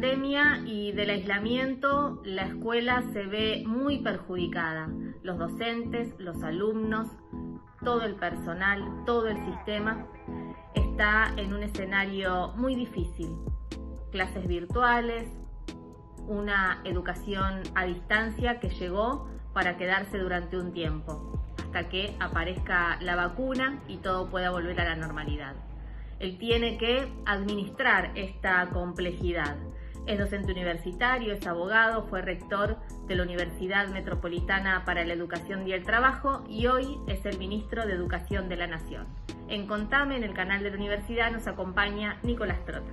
pandemia y del aislamiento, la escuela se ve muy perjudicada. Los docentes, los alumnos, todo el personal, todo el sistema está en un escenario muy difícil. Clases virtuales, una educación a distancia que llegó para quedarse durante un tiempo, hasta que aparezca la vacuna y todo pueda volver a la normalidad. Él tiene que administrar esta complejidad. Es docente universitario, es abogado, fue rector de la Universidad Metropolitana para la Educación y el Trabajo y hoy es el ministro de Educación de la Nación. En Contame, en el canal de la universidad, nos acompaña Nicolás Trota.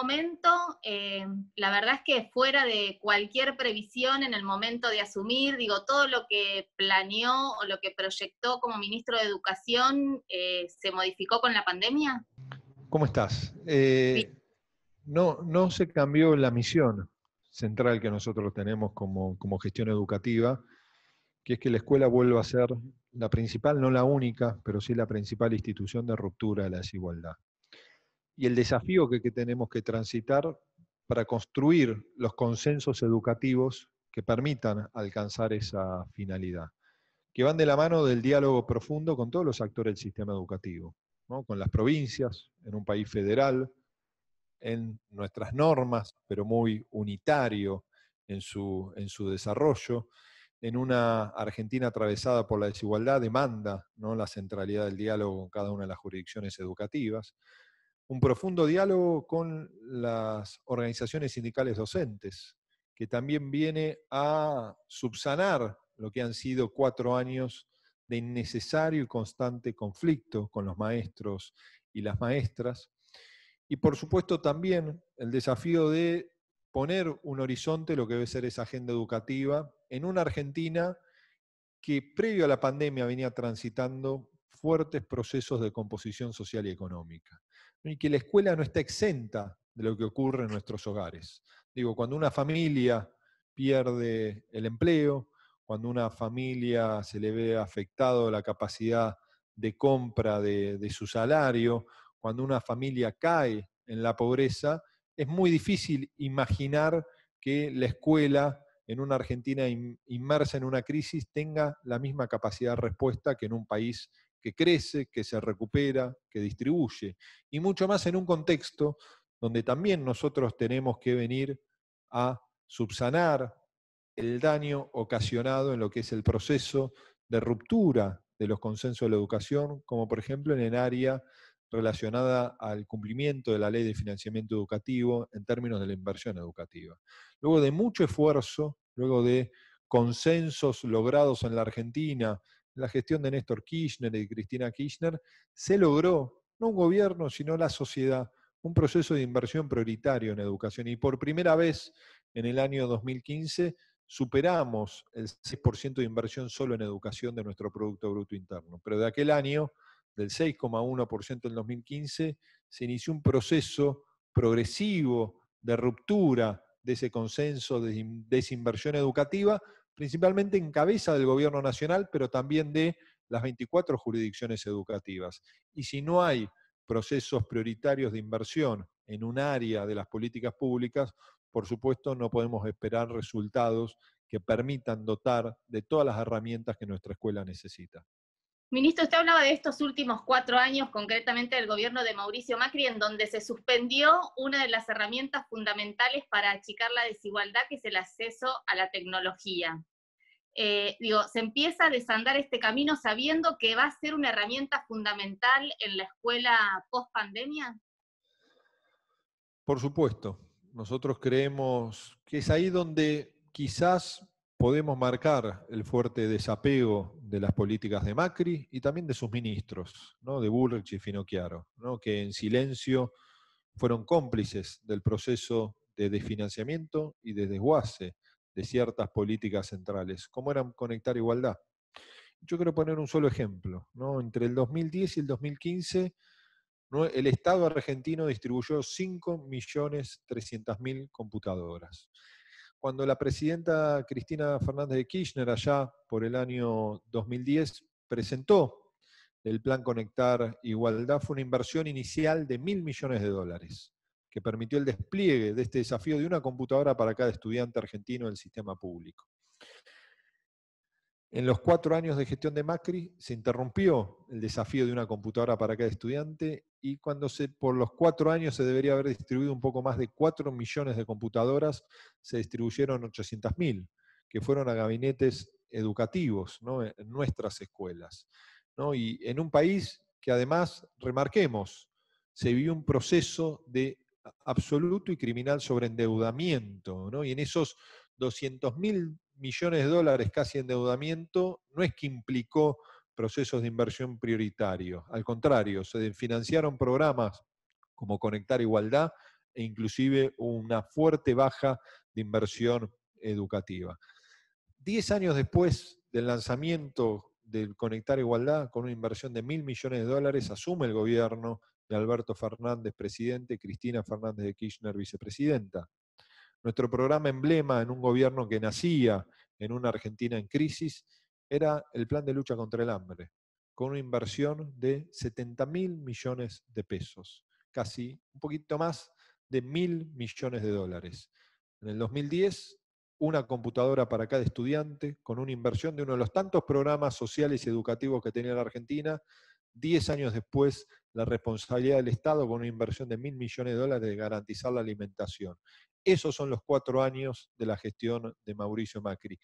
momento, eh, la verdad es que fuera de cualquier previsión en el momento de asumir, digo, todo lo que planeó o lo que proyectó como ministro de Educación eh, se modificó con la pandemia. ¿Cómo estás? Eh, no, no se cambió la misión central que nosotros tenemos como gestión educativa, que es que la escuela vuelva a ser la principal, no la única, pero sí la principal institución de ruptura de la desigualdad y el desafío que, tenemos que transitar para construir los consensos educativos que permitan alcanzar esa finalidad, que van de la mano del diálogo profundo con todos los actores del sistema educativo, con las provincias, en un país federal, en nuestras normas, pero muy unitario en su, desarrollo, en una Argentina atravesada por la desigualdad, demanda ¿no? la centralidad del diálogo con cada una de las jurisdicciones educativas, un profundo diálogo con las organizaciones sindicales docentes, que también viene a subsanar lo que han sido cuatro años de innecesario y constante conflicto con los maestros y las maestras. Y por supuesto también el desafío de poner un horizonte, lo que debe ser esa agenda educativa, en una Argentina que previo a la pandemia venía transitando fuertes procesos de composición social y económica y que la escuela no está exenta de lo que ocurre en nuestros hogares. Digo, cuando una familia pierde el empleo, cuando una familia se le ve afectado la capacidad de compra de, de su salario, cuando una familia cae en la pobreza, es muy difícil imaginar que la escuela en una Argentina inmersa en una crisis tenga la misma capacidad de respuesta que en un país que crece, que se recupera, que distribuye, y mucho más en un contexto donde también nosotros tenemos que venir a subsanar el daño ocasionado en lo que es el proceso de ruptura de los consensos de la educación, como por ejemplo en el área relacionada al cumplimiento de la ley de financiamiento educativo en términos de la inversión educativa. Luego de mucho esfuerzo, luego de consensos logrados en la Argentina la gestión de Néstor Kirchner y Cristina Kirchner, se logró no un gobierno, sino la sociedad, un proceso de inversión prioritario en educación. Y por primera vez en el año 2015 superamos el 6% de inversión solo en educación de nuestro Producto Bruto Interno. Pero de aquel año, del 6,1% en 2015, se inició un proceso progresivo de ruptura de ese consenso de desinversión educativa principalmente en cabeza del gobierno nacional, pero también de las 24 jurisdicciones educativas. Y si no hay procesos prioritarios de inversión en un área de las políticas públicas, por supuesto no podemos esperar resultados que permitan dotar de todas las herramientas que nuestra escuela necesita. Ministro, usted hablaba de estos últimos cuatro años, concretamente del gobierno de Mauricio Macri, en donde se suspendió una de las herramientas fundamentales para achicar la desigualdad, que es el acceso a la tecnología. Eh, digo, se empieza a desandar este camino sabiendo que va a ser una herramienta fundamental en la escuela post pandemia. Por supuesto, nosotros creemos que es ahí donde quizás podemos marcar el fuerte desapego de las políticas de Macri y también de sus ministros, de Bullrich y Finocchiaro, que en silencio fueron cómplices del proceso de desfinanciamiento y de desguace de ciertas políticas centrales, como era conectar igualdad. Yo quiero poner un solo ejemplo. Entre el 2010 y el 2015, el Estado argentino distribuyó 5.300.000 computadoras cuando la presidenta Cristina Fernández de Kirchner, allá por el año 2010, presentó el plan Conectar Igualdad, fue una inversión inicial de mil millones de dólares, que permitió el despliegue de este desafío de una computadora para cada estudiante argentino del sistema público. En los cuatro años de gestión de Macri se interrumpió el desafío de una computadora para cada estudiante y cuando se, por los cuatro años se debería haber distribuido un poco más de cuatro millones de computadoras, se distribuyeron 800.000, que fueron a gabinetes educativos, en nuestras escuelas. Y en un país que además, remarquemos, se vivió un proceso de absoluto y criminal sobreendeudamiento, y en esos 200.000 millones de dólares casi endeudamiento no es que implicó procesos de inversión prioritario. Al contrario, se financiaron programas como Conectar Igualdad e inclusive una fuerte baja de inversión educativa. Diez años después del lanzamiento del Conectar Igualdad, con una inversión de mil millones de dólares, asume el gobierno de Alberto Fernández, presidente, Cristina Fernández de Kirchner, vicepresidenta. Nuestro programa emblema en un gobierno que nacía en una Argentina en crisis era el plan de lucha contra el hambre, con una inversión de 70 mil millones de pesos, casi un poquito más de mil millones de dólares. En el 2010, una computadora para cada estudiante, con una inversión de uno de los tantos programas sociales y educativos que tenía la Argentina. Diez años después, la responsabilidad del Estado con una inversión de mil millones de dólares de garantizar la alimentación. Esos son los cuatro años de la gestión de Mauricio Macri.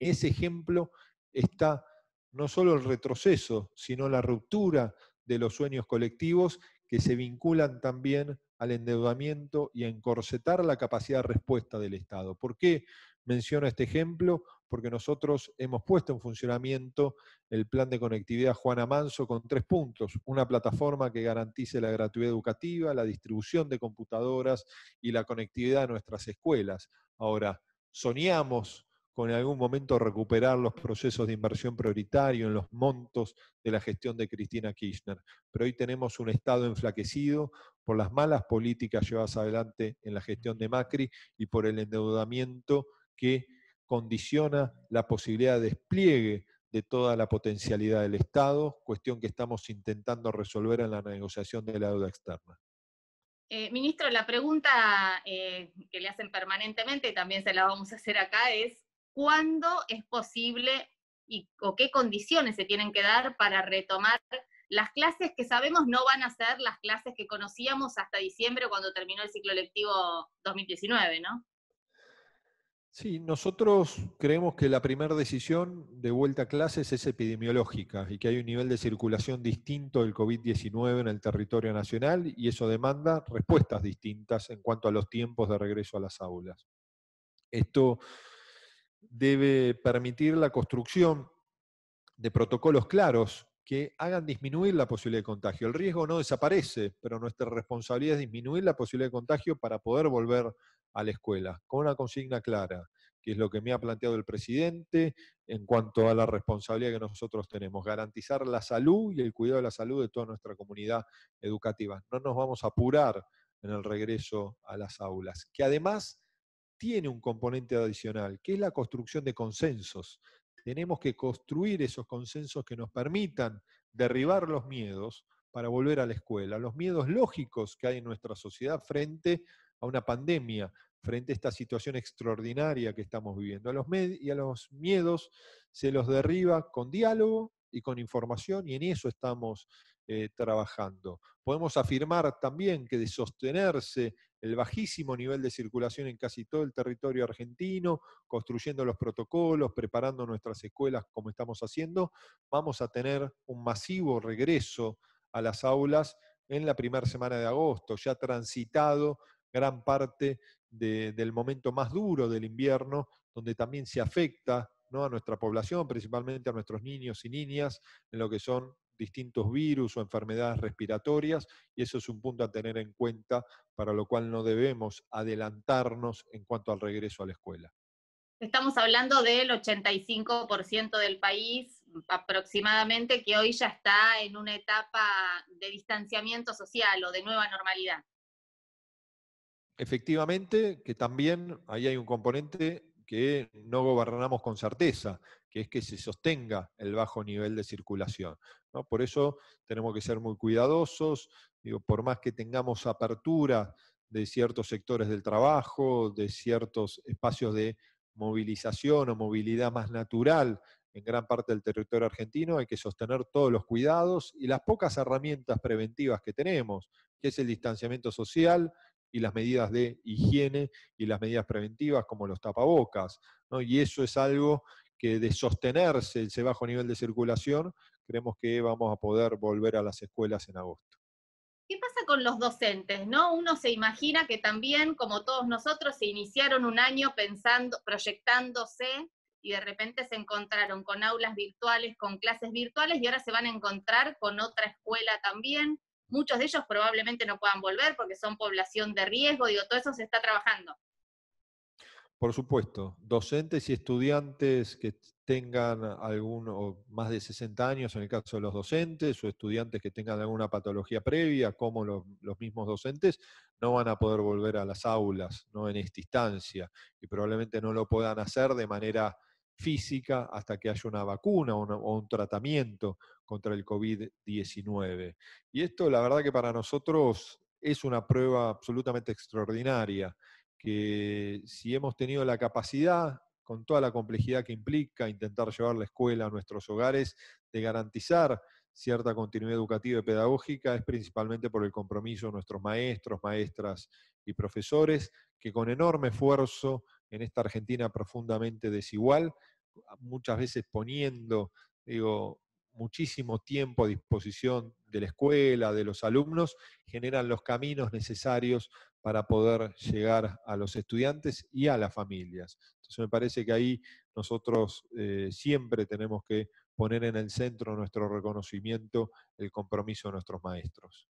En ese ejemplo está no solo el retroceso, sino la ruptura de los sueños colectivos que se vinculan también al endeudamiento y a encorsetar la capacidad de respuesta del Estado. ¿Por qué menciono este ejemplo? porque nosotros hemos puesto en funcionamiento el plan de conectividad Juana Manso con tres puntos. Una plataforma que garantice la gratuidad educativa, la distribución de computadoras y la conectividad a nuestras escuelas. Ahora, soñamos con en algún momento recuperar los procesos de inversión prioritario en los montos de la gestión de Cristina Kirchner, pero hoy tenemos un Estado enflaquecido por las malas políticas llevadas adelante en la gestión de Macri y por el endeudamiento que condiciona la posibilidad de despliegue de toda la potencialidad del Estado, cuestión que estamos intentando resolver en la negociación de la deuda externa. Eh, ministro, la pregunta eh, que le hacen permanentemente, y también se la vamos a hacer acá, es ¿cuándo es posible y, o qué condiciones se tienen que dar para retomar las clases que sabemos no van a ser las clases que conocíamos hasta diciembre cuando terminó el ciclo lectivo 2019, ¿no? Sí, nosotros creemos que la primera decisión de vuelta a clases es epidemiológica y que hay un nivel de circulación distinto del COVID-19 en el territorio nacional y eso demanda respuestas distintas en cuanto a los tiempos de regreso a las aulas. Esto debe permitir la construcción de protocolos claros que hagan disminuir la posibilidad de contagio. El riesgo no desaparece, pero nuestra responsabilidad es disminuir la posibilidad de contagio para poder volver a la escuela, con una consigna clara, que es lo que me ha planteado el presidente en cuanto a la responsabilidad que nosotros tenemos, garantizar la salud y el cuidado de la salud de toda nuestra comunidad educativa. No nos vamos a apurar en el regreso a las aulas, que además tiene un componente adicional, que es la construcción de consensos. Tenemos que construir esos consensos que nos permitan derribar los miedos para volver a la escuela, los miedos lógicos que hay en nuestra sociedad frente a una pandemia, frente a esta situación extraordinaria que estamos viviendo. A los medios y a los miedos se los derriba con diálogo y con información y en eso estamos eh, trabajando. Podemos afirmar también que de sostenerse el bajísimo nivel de circulación en casi todo el territorio argentino, construyendo los protocolos, preparando nuestras escuelas como estamos haciendo, vamos a tener un masivo regreso a las aulas en la primera semana de agosto, ya transitado gran parte del momento más duro del invierno, donde también se afecta a nuestra población, principalmente a nuestros niños y niñas, en lo que son distintos virus o enfermedades respiratorias, y eso es un punto a tener en cuenta, para lo cual no debemos adelantarnos en cuanto al regreso a la escuela. Estamos hablando del 85% del país mm, aproximadamente que hoy ya está en una etapa de distanciamiento social o de nueva normalidad efectivamente que también ahí hay un componente que no gobernamos con certeza, que es que se sostenga el bajo nivel de circulación. Por eso tenemos que ser muy cuidadosos, digo, por más que tengamos apertura de ciertos sectores del trabajo, de ciertos espacios de movilización o movilidad más natural en gran parte del territorio argentino, hay que sostener todos los cuidados y las pocas herramientas preventivas que tenemos, que es el distanciamiento social, y las medidas de higiene y las medidas preventivas como los tapabocas. ¿no? Y eso es algo que de sostenerse ese bajo nivel de circulación, creemos que vamos a poder volver a las escuelas en agosto. ¿Qué pasa con los docentes? ¿No? Uno se imagina que también, como todos nosotros, se iniciaron un año pensando, proyectándose y de repente se encontraron con aulas virtuales, con clases virtuales y ahora se van a encontrar con otra escuela también muchos de ellos probablemente no puedan volver porque son población de riesgo, digo, todo eso se está trabajando. Por supuesto, docentes y estudiantes que tengan algún más de 60 años en el caso de los docentes o estudiantes que tengan alguna patología previa, como los, los mismos docentes, no van a poder volver a las aulas ¿no? en esta instancia y probablemente no lo puedan hacer de manera física hasta que haya una vacuna o, un tratamiento contra el COVID-19. Y esto, la verdad que para nosotros es una prueba absolutamente extraordinaria, que si hemos tenido la capacidad, con toda la complejidad que implica intentar llevar la escuela a nuestros hogares, de garantizar cierta continuidad educativa y pedagógica es principalmente por el compromiso de nuestros maestros, maestras y profesores, que con enorme esfuerzo en esta Argentina profundamente desigual, muchas veces poniendo, digo, muchísimo tiempo a disposición de la escuela, de los alumnos, generan los caminos necesarios para poder llegar a los estudiantes y a las familias. Entonces me parece que ahí nosotros eh, siempre tenemos que poner en el centro nuestro reconocimiento, el compromiso de nuestros maestros.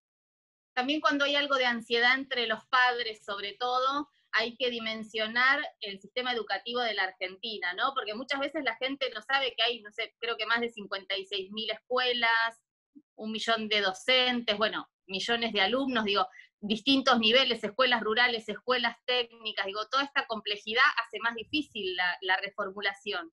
También cuando hay algo de ansiedad entre los padres, sobre todo, hay que dimensionar el sistema educativo de la Argentina, ¿no? Porque muchas veces la gente no sabe que hay, no sé, creo que más de 56.000 mil escuelas, un millón de docentes, bueno, millones de alumnos, digo, distintos niveles, escuelas rurales, escuelas técnicas, digo, toda esta complejidad hace más difícil la, reformulación.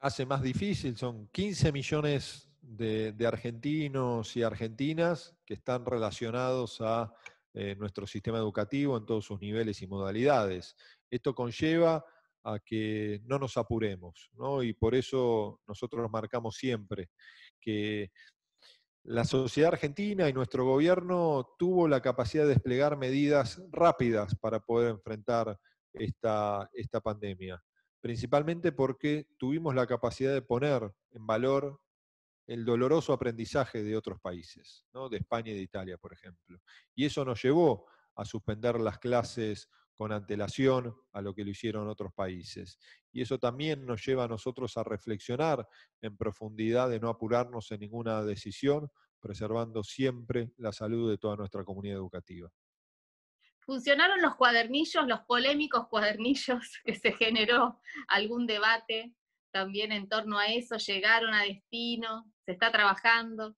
Hace más difícil, son 15 millones de argentinos y argentinas que están relacionados a eh, nuestro sistema educativo en todos sus niveles y modalidades. Esto conlleva a que no nos apuremos, ¿no? y por eso nosotros marcamos siempre que la sociedad argentina y nuestro gobierno tuvo la capacidad de desplegar medidas rápidas para poder enfrentar esta, esta pandemia, principalmente porque tuvimos la capacidad de poner en valor el doloroso aprendizaje de otros países, de España y de Italia, por ejemplo. Y eso nos llevó a suspender las clases con antelación a lo que lo hicieron otros países. Y eso también nos lleva a nosotros a reflexionar en profundidad de no apurarnos en ninguna decisión, preservando siempre la salud de toda nuestra comunidad educativa. ¿Funcionaron los cuadernillos, los polémicos cuadernillos que se generó algún debate también en torno a eso, llegaron a destino, se está trabajando.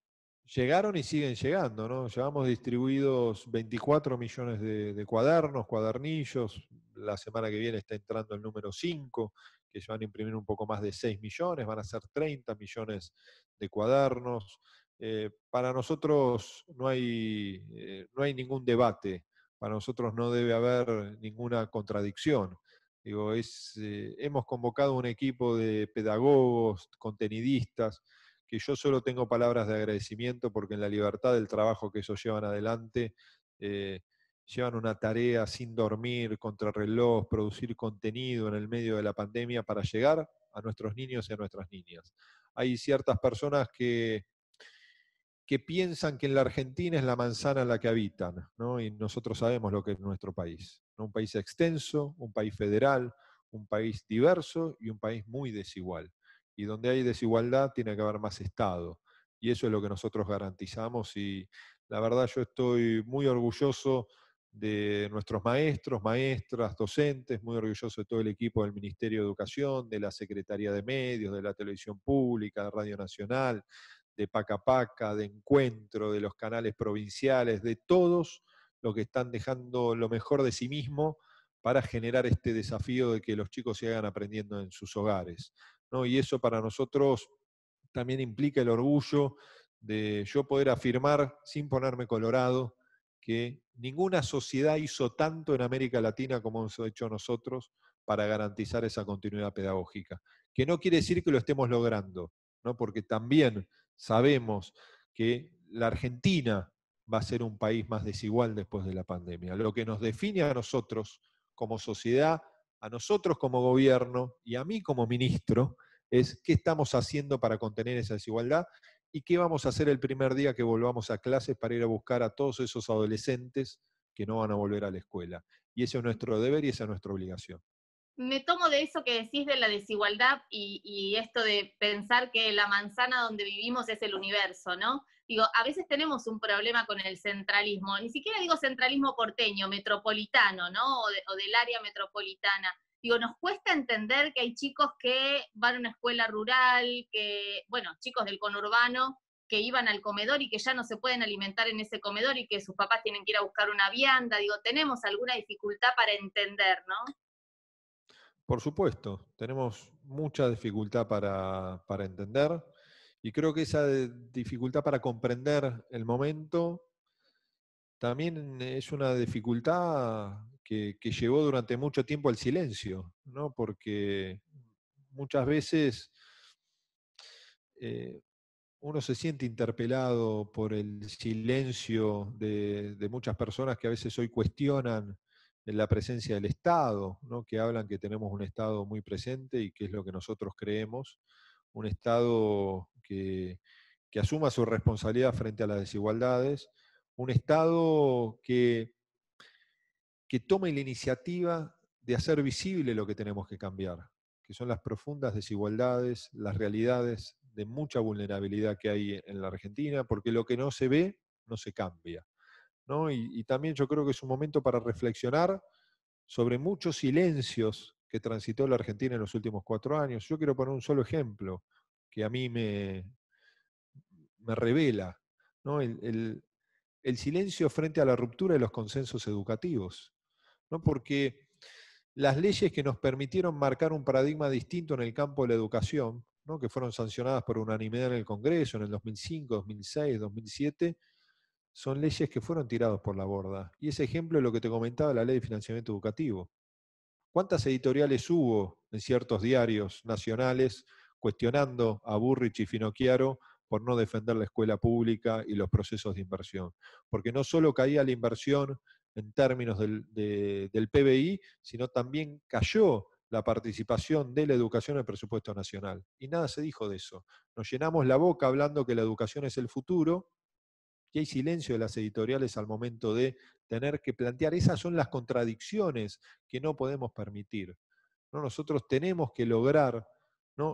Llegaron y siguen llegando, ¿no? Llevamos distribuidos 24 millones de, cuadernos, cuadernillos, la semana que viene está entrando el número 5, que se van a imprimir un poco más de 6 millones, van a ser 30 millones de cuadernos. Eh, para nosotros no hay, eh, no hay ningún debate, para nosotros no debe haber ninguna contradicción. Digo, es, eh, hemos convocado un equipo de pedagogos, contenidistas, que yo solo tengo palabras de agradecimiento porque en la libertad del trabajo que ellos llevan adelante, eh, llevan una tarea sin dormir, contrarreloj, producir contenido en el medio de la pandemia para llegar a nuestros niños y a nuestras niñas. Hay ciertas personas que que piensan que en la Argentina es la manzana en la que habitan, ¿no? y nosotros sabemos lo que es nuestro país. Un país extenso, un país federal, un país diverso y un país muy desigual. Y donde hay desigualdad tiene que haber más Estado. Y eso es lo que nosotros garantizamos y la verdad yo estoy muy orgulloso de nuestros maestros, maestras, docentes, muy orgulloso de todo el equipo del Ministerio de Educación, de la Secretaría de Medios, de la Televisión Pública, de Radio Nacional, de Pacapaca, de Encuentro, de los canales provinciales, de todos los que están dejando lo mejor de sí mismo para generar este desafío de que los chicos se hagan aprendiendo en sus hogares. Y eso para nosotros también implica el orgullo de yo poder afirmar, sin ponerme colorado, que ninguna sociedad hizo tanto en América Latina como hemos hecho nosotros para garantizar esa continuidad pedagógica. Que no quiere decir que lo estemos logrando, ¿no? porque también sabemos que la Argentina va a ser un país más desigual después de la pandemia. Lo que nos define a nosotros como sociedad, a nosotros como gobierno y a mí como ministro es qué estamos haciendo para contener esa desigualdad y qué vamos a hacer el primer día que volvamos a clases para ir a buscar a todos esos adolescentes que no van a volver a la escuela. Y ese es nuestro deber y esa es nuestra obligación me tomo de eso que decís de la desigualdad y, esto de pensar que la manzana donde vivimos es el universo, ¿no? Digo, a veces tenemos un problema con el centralismo, ni siquiera digo centralismo porteño, metropolitano, ¿no? o del área metropolitana. Digo, nos cuesta entender que hay chicos que van a una escuela rural, que, bueno, chicos del conurbano, que iban al comedor y que ya no se pueden alimentar en ese comedor y que sus papás tienen que ir a buscar una vianda. Digo, tenemos alguna dificultad para entender, ¿no? Por supuesto, tenemos mucha dificultad para, entender y creo que esa dificultad para comprender el momento también es una dificultad que, llevó durante mucho tiempo al silencio, ¿no? porque muchas veces eh, uno se siente interpelado por el silencio de, de, muchas personas que a veces hoy cuestionan en la presencia del Estado, ¿no? que hablan que tenemos un Estado muy presente y que es lo que nosotros creemos, un Estado que, que asuma su responsabilidad frente a las desigualdades, un Estado que, que tome la iniciativa de hacer visible lo que tenemos que cambiar, que son las profundas desigualdades, las realidades de mucha vulnerabilidad que hay en la Argentina, porque lo que no se ve no se cambia. Y, también yo creo que es un momento para reflexionar sobre muchos silencios que transitó la Argentina en los últimos cuatro años. Yo quiero poner un solo ejemplo que a mí me, revela, el, silencio frente a la ruptura de los consensos educativos, porque las leyes que nos permitieron marcar un paradigma distinto en el campo de la educación, que fueron sancionadas por unanimidad en el Congreso en el 2005, 2006, 2007, son leyes que fueron tiradas por la borda. Y ese ejemplo es lo que te comentaba la ley de financiamiento educativo. ¿Cuántas editoriales hubo en ciertos diarios nacionales cuestionando a Burrich y Finocchiaro por no defender la escuela pública y los procesos de inversión? Porque no solo caía la inversión en términos del, del PBI, sino también cayó la participación de la educación en el presupuesto nacional. Y nada se dijo de eso. Nos llenamos la boca hablando que la educación es el futuro, y hay silencio de las editoriales al momento de tener que plantear. Esas son las contradicciones que no podemos permitir. Nosotros tenemos que lograr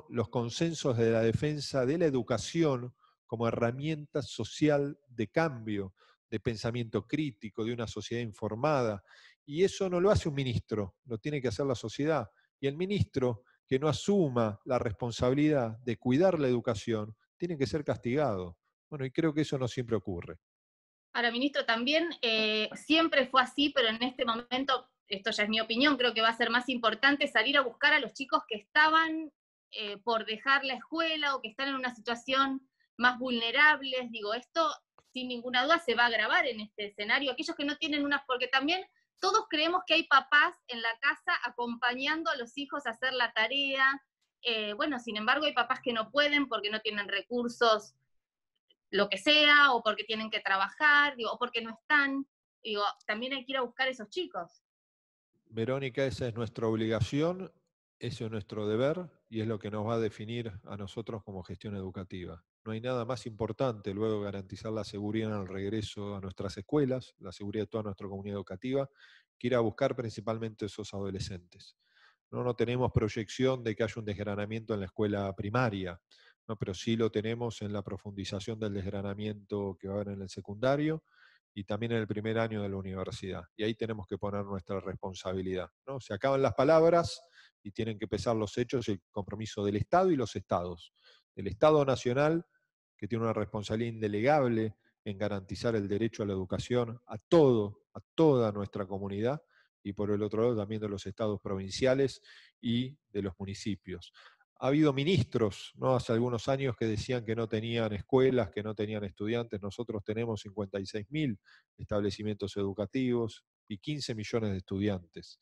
los consensos de la defensa de la educación como herramienta social de cambio, de pensamiento crítico, de una sociedad informada. Y eso no lo hace un ministro, lo tiene que hacer la sociedad. Y el ministro que no asuma la responsabilidad de cuidar la educación tiene que ser castigado. Bueno, y creo que eso no siempre ocurre. Ahora, ministro, también ah. eh, siempre fue así, pero en este momento, esto ya es mi opinión, creo que va a ser más importante salir a buscar a los chicos que estaban eh, por dejar la escuela o que están en una situación más vulnerable. Digo, esto sin ninguna duda se va a grabar en este escenario. Aquellos que no tienen unas, porque también todos creemos que hay papás en la casa acompañando a los hijos a hacer la tarea. Eh, bueno, sin embargo, hay papás que no pueden porque no tienen recursos lo que sea, o porque tienen que trabajar, o porque no están. también hay que ir a buscar a esos chicos. Verónica, esa es nuestra obligación, ese es nuestro deber y es lo que nos va a definir a nosotros como gestión educativa. No hay nada más importante luego garantizar la seguridad en el regreso a nuestras escuelas, la seguridad de toda nuestra comunidad educativa, que ir a buscar principalmente esos adolescentes. No, no tenemos proyección de que haya un desgranamiento en la escuela primaria pero sí lo tenemos en la profundización del desgranamiento que va a haber en el secundario y también en el primer año de la universidad. Y ahí tenemos que poner nuestra responsabilidad. ¿no? Se acaban las palabras y tienen que pesar los hechos y el compromiso del Estado y los estados. El Estado Nacional, que tiene una responsabilidad indelegable en garantizar el derecho a la educación a todo, a toda nuestra comunidad, y por el otro lado también de los estados provinciales y de los municipios. Ha habido ministros, ¿no? Hace algunos años que decían que no tenían escuelas, que no tenían estudiantes. Nosotros tenemos 56.000 establecimientos educativos y 15 millones de estudiantes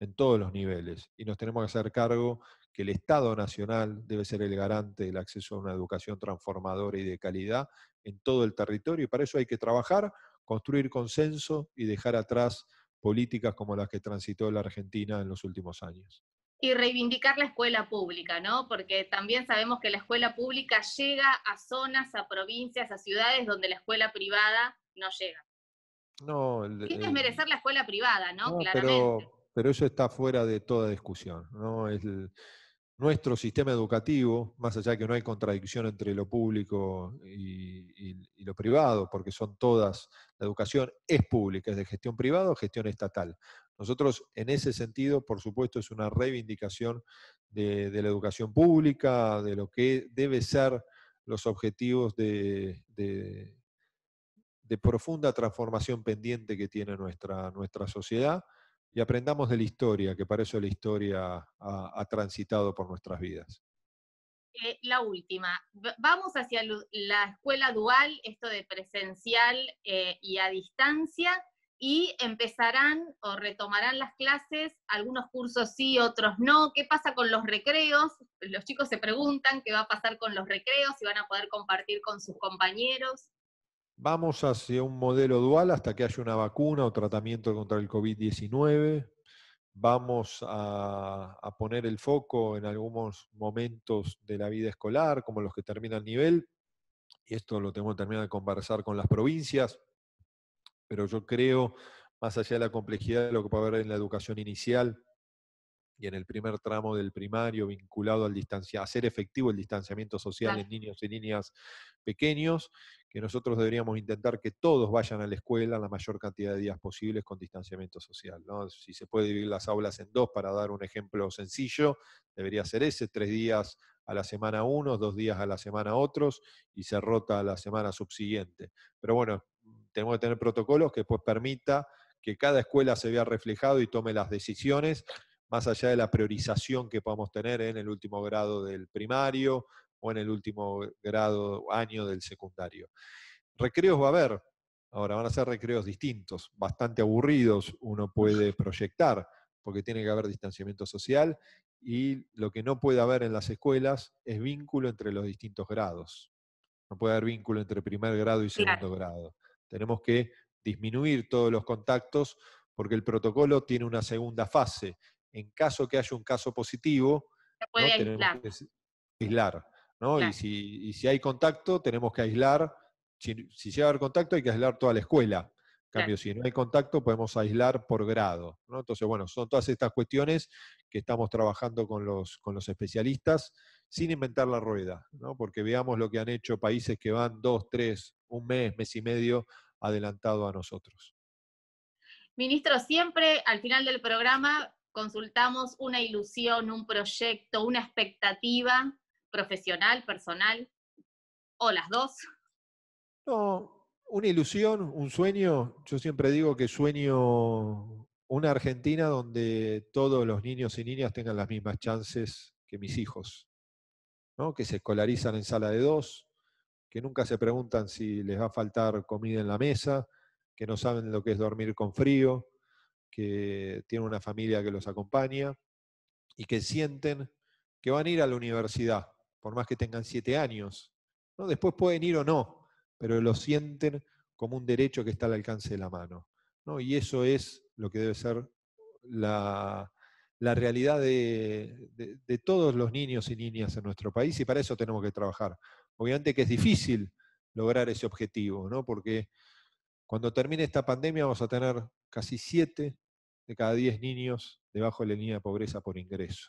en todos los niveles. Y nos tenemos que hacer cargo que el Estado Nacional debe ser el garante del acceso a una educación transformadora y de calidad en todo el territorio. Y para eso hay que trabajar, construir consenso y dejar atrás políticas como las que transitó la Argentina en los últimos años y reivindicar la escuela pública, ¿no? Porque también sabemos que la escuela pública llega a zonas, a provincias, a ciudades donde la escuela privada no llega. No, el, merecer la escuela privada, ¿no? Claramente. Pero, eso está fuera de toda discusión, ¿no? nuestro sistema educativo, más allá de que no hay contradicción entre lo público y, lo privado, porque son todas, la educación es pública, es de gestión privada o gestión estatal. Nosotros, en ese sentido, por supuesto, es una reivindicación de, la educación pública, de lo que debe ser los objetivos de, profunda transformación pendiente que tiene nuestra sociedad y aprendamos de la historia, que para eso la historia ha, transitado por nuestras vidas. Eh, la última, vamos hacia la escuela dual, esto de presencial eh, y a distancia, y empezarán o retomarán las clases, algunos cursos sí, otros no. ¿Qué pasa con los recreos? Los chicos se preguntan qué va a pasar con los recreos, si van a poder compartir con sus compañeros. Vamos hacia un modelo dual hasta que haya una vacuna o tratamiento contra el COVID-19. Vamos a, poner el foco en algunos momentos de la vida escolar, como los que terminan nivel. Y esto lo tengo que terminar de conversar con las provincias. Pero yo creo, más allá de la complejidad de lo que puede haber en la educación inicial, y en el primer tramo del primario vinculado al hacer efectivo el distanciamiento social en niños y niñas pequeños, que nosotros deberíamos intentar que todos vayan a la escuela la mayor cantidad de días posibles con distanciamiento social. Si se puede dividir las aulas en dos, para dar un ejemplo sencillo, debería ser ese, tres días a la semana unos, dos días a la semana otros, y se rota a la semana subsiguiente. Pero bueno, tenemos que tener protocolos que pues permita que cada escuela se vea reflejado y tome las decisiones más allá de la priorización que podamos tener en el último grado del primario o en el último grado año del secundario. Recreos va a haber, ahora van a ser recreos distintos, bastante aburridos, uno puede proyectar, porque tiene que haber distanciamiento social y lo que no puede haber en las escuelas es vínculo entre los distintos grados. No puede haber vínculo entre primer grado y segundo grado. Tenemos que disminuir todos los contactos porque el protocolo tiene una segunda fase en caso que haya un caso positivo, se puede aislar. Y, si, hay contacto, tenemos que aislar. Si, llega a haber contacto, hay que aislar toda la escuela. En cambio, si no hay contacto, podemos aislar por grado. Entonces, bueno, son todas estas cuestiones que estamos trabajando con los, con los especialistas sin inventar la rueda, ¿no? porque veamos lo que han hecho países que van dos, tres, un mes, mes y medio adelantado a nosotros. Ministro, siempre al final del programa consultamos una ilusión, un proyecto, una expectativa profesional, personal, o las dos. No, una ilusión, un sueño. Yo siempre digo que sueño una Argentina donde todos los niños y niñas tengan las mismas chances que mis hijos, ¿no? que se escolarizan en sala de dos, que nunca se preguntan si les va a faltar comida en la mesa, que no saben lo que es dormir con frío, que tienen una familia que los acompaña y que sienten que van a ir a la universidad, por más que tengan siete años. ¿no? Después pueden ir o no, pero lo sienten como un derecho que está al alcance de la mano. ¿no? Y eso es lo que debe ser la, realidad de, de, todos los niños y niñas en nuestro país y para eso tenemos que trabajar. Obviamente que es difícil lograr ese objetivo, ¿no? porque cuando termine esta pandemia vamos a tener casi 7 de cada 10 niños debajo de la línea de pobreza por ingreso.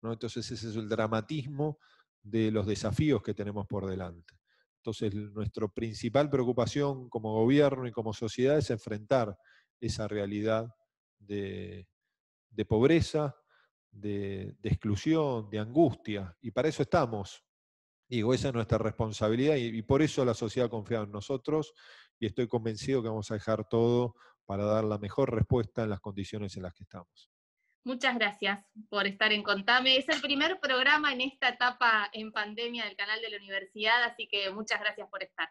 ¿no? Entonces ese es el dramatismo de los desafíos que tenemos por delante. Entonces nuestra principal preocupación como gobierno y como sociedad es enfrentar esa realidad de, pobreza, de, exclusión, de angustia. Y para eso estamos. Digo, esa es nuestra responsabilidad y, y por eso la sociedad ha en nosotros y estoy convencido que vamos a dejar todo para dar la mejor respuesta en las condiciones en las que estamos. Muchas gracias por estar en Contame. Es el primer programa en esta etapa en pandemia del canal de la universidad, así que muchas gracias por estar.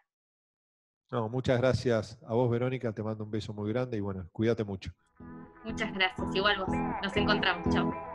muchas gracias a vos, Verónica. Te mando un beso muy grande y bueno, cuídate mucho. Muchas gracias. Igual vos. Nos encontramos. Chao.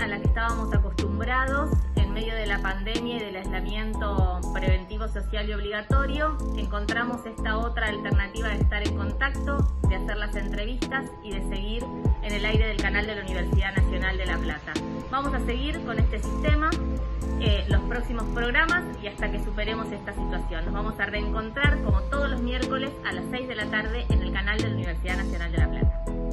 a la que estábamos acostumbrados en medio de la pandemia y del aislamiento preventivo social y obligatorio. Encontramos esta otra alternativa de estar en contacto, de hacer las entrevistas y de seguir en el aire del canal de la Universidad Nacional de La Plata. Vamos a seguir con este sistema eh, los próximos programas y hasta que superemos esta situación. Nos vamos a reencontrar como todos los miércoles a las 6 de la tarde en el canal de la Universidad Nacional de La Plata.